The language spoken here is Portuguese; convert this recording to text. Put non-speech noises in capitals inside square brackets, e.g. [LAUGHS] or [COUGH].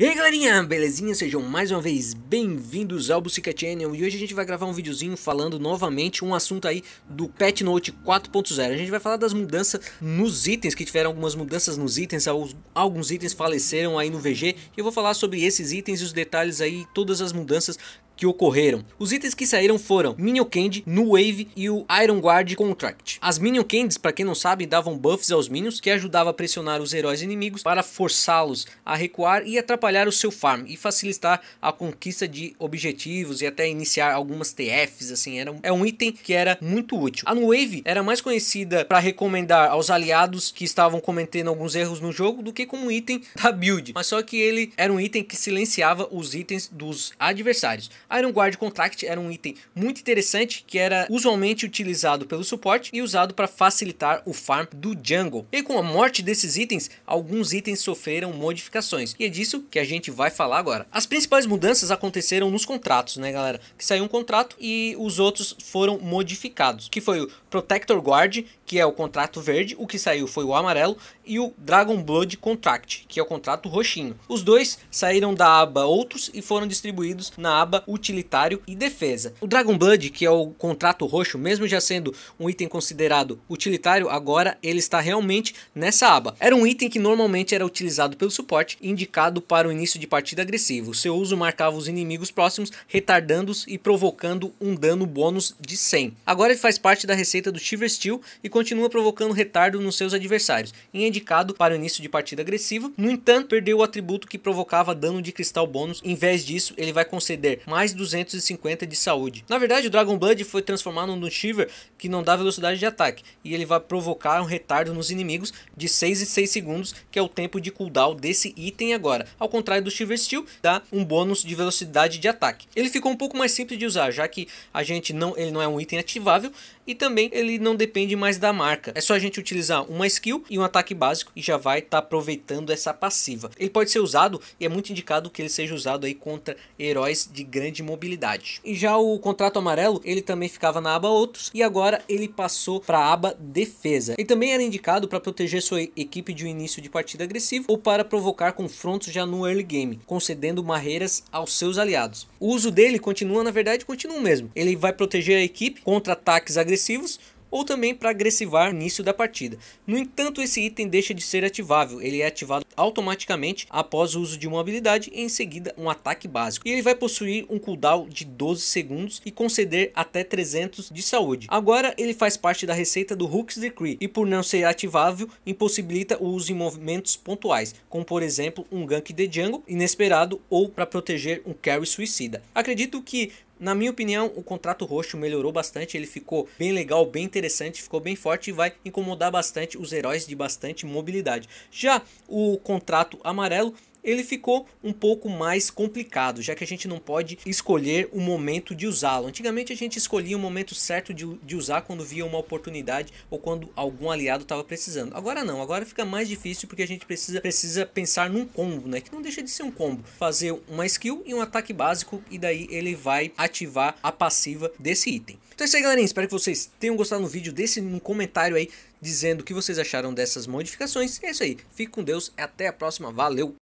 E aí galerinha, belezinha? Sejam mais uma vez bem-vindos ao Bucica Channel e hoje a gente vai gravar um videozinho falando novamente um assunto aí do Pet Note 4.0 A gente vai falar das mudanças nos itens, que tiveram algumas mudanças nos itens, alguns itens faleceram aí no VG E eu vou falar sobre esses itens e os detalhes aí, todas as mudanças que ocorreram. Os itens que saíram foram Minion Candy, New Wave e o Iron Guard Contract. As Minion Candies, para quem não sabe, davam buffs aos Minions, que ajudava a pressionar os heróis inimigos para forçá-los a recuar e atrapalhar o seu farm e facilitar a conquista de objetivos e até iniciar algumas TFs, assim, era um, é um item que era muito útil. A New Wave era mais conhecida para recomendar aos aliados que estavam cometendo alguns erros no jogo do que como item [LAUGHS] da build, mas só que ele era um item que silenciava os itens dos adversários. Iron Guard Contract era um item muito interessante que era usualmente utilizado pelo suporte e usado para facilitar o farm do jungle. E com a morte desses itens, alguns itens sofreram modificações e é disso que a gente vai falar agora. As principais mudanças aconteceram nos contratos, né galera? Que saiu um contrato e os outros foram modificados, que foi o Protector Guard, que é o contrato verde, o que saiu foi o amarelo, e o Dragon Blood Contract, que é o contrato roxinho. Os dois saíram da aba Outros e foram distribuídos na aba Utilizações utilitário e defesa. O Dragon Blood, que é o contrato roxo, mesmo já sendo um item considerado utilitário, agora ele está realmente nessa aba. Era um item que normalmente era utilizado pelo suporte, indicado para o início de partida agressivo. Seu uso marcava os inimigos próximos, retardando-os e provocando um dano bônus de 100. Agora ele faz parte da receita do Shiver Steel e continua provocando retardo nos seus adversários, e é indicado para o início de partida agressivo, No entanto, perdeu o atributo que provocava dano de cristal bônus. Em vez disso, ele vai conceder mais mais 250 de saúde. Na verdade, o Dragon Blood foi transformado num Shiver que não dá velocidade de ataque, e ele vai provocar um retardo nos inimigos de 6 e 6 segundos, que é o tempo de cooldown desse item agora. Ao contrário do Shiver Steel, dá um bônus de velocidade de ataque. Ele ficou um pouco mais simples de usar, já que a gente não, ele não é um item ativável, e também ele não depende mais da marca. É só a gente utilizar uma skill e um ataque básico e já vai estar tá aproveitando essa passiva. Ele pode ser usado e é muito indicado que ele seja usado aí contra heróis de grande de mobilidade. E já o contrato amarelo, ele também ficava na aba outros e agora ele passou para a aba defesa. Ele também era indicado para proteger sua equipe de um início de partida agressivo ou para provocar confrontos já no early game, concedendo barreiras aos seus aliados. O uso dele continua, na verdade, continua o mesmo. Ele vai proteger a equipe contra ataques agressivos ou também para agressivar no início da partida. No entanto, esse item deixa de ser ativável, ele é ativado automaticamente após o uso de uma habilidade e em seguida um ataque básico. E ele vai possuir um cooldown de 12 segundos e conceder até 300 de saúde. Agora ele faz parte da receita do Hook's Decree e por não ser ativável, impossibilita o uso em movimentos pontuais, como por exemplo um gank de jungle inesperado ou para proteger um carry suicida. Acredito que na minha opinião, o contrato roxo melhorou bastante, ele ficou bem legal, bem interessante, ficou bem forte e vai incomodar bastante os heróis de bastante mobilidade. Já o contrato amarelo ele ficou um pouco mais complicado, já que a gente não pode escolher o momento de usá-lo. Antigamente a gente escolhia o momento certo de, de usar quando via uma oportunidade ou quando algum aliado estava precisando. Agora não, agora fica mais difícil porque a gente precisa, precisa pensar num combo, né? Que não deixa de ser um combo. Fazer uma skill e um ataque básico e daí ele vai ativar a passiva desse item. Então é isso aí, galerinha. Espero que vocês tenham gostado do vídeo. Deixe um comentário aí dizendo o que vocês acharam dessas modificações. é isso aí. Fique com Deus. Até a próxima. Valeu!